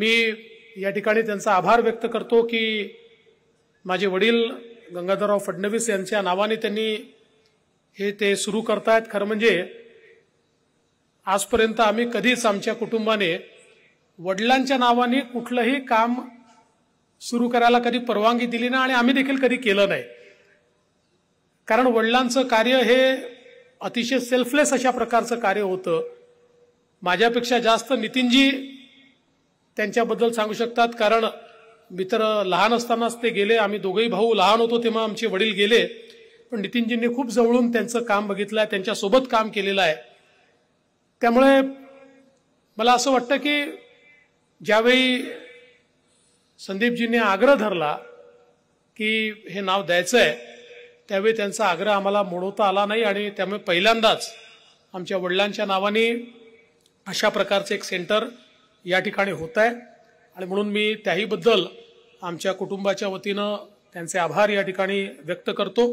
मी या ठिकाणी त्यांचा आभार व्यक्त करतो की माझे वडील गंगाधरराव फडणवीस यांच्या नावाने त्यांनी हे ते सुरू करतायत खरं म्हणजे आजपर्यंत आम्ही कधीच आमच्या कुटुंबाने वडिलांच्या नावाने कुठलंही काम सुरू करायला कधी परवानगी दिली नाही आणि आम्ही देखील कधी केलं नाही कारण वडिलांचं कार्य हे अतिशय सेल्फलेस अशा प्रकारचं कार्य होतं माझ्यापेक्षा जास्त नितीनजी त्यांच्याबद्दल सांगू शकतात कारण मित्र लहान असतानाच ते गेले आम्ही दोघेही भाऊ लहान होतो तेव्हा आमचे वडील गेले पण नितीनजींनी खूप जवळून त्यांचं काम बघितलं आहे त्यांच्यासोबत काम केलेलं आहे त्यामुळे मला असं वाटतं की ज्यावेळी संदीपजींनी आग्रह धरला की हे नाव द्यायचं आहे त्यावेळी त्यांचा आग्रह आम्हाला मोडवता आला नाही आणि त्यामुळे पहिल्यांदाच आमच्या वडिलांच्या नावाने अशा प्रकारचं एक सेंटर या ठिकाणी होत आहे आणि म्हणून मी त्याहीबद्दल आमच्या कुटुंबाच्या वतीनं त्यांचे आभार या ठिकाणी व्यक्त करतो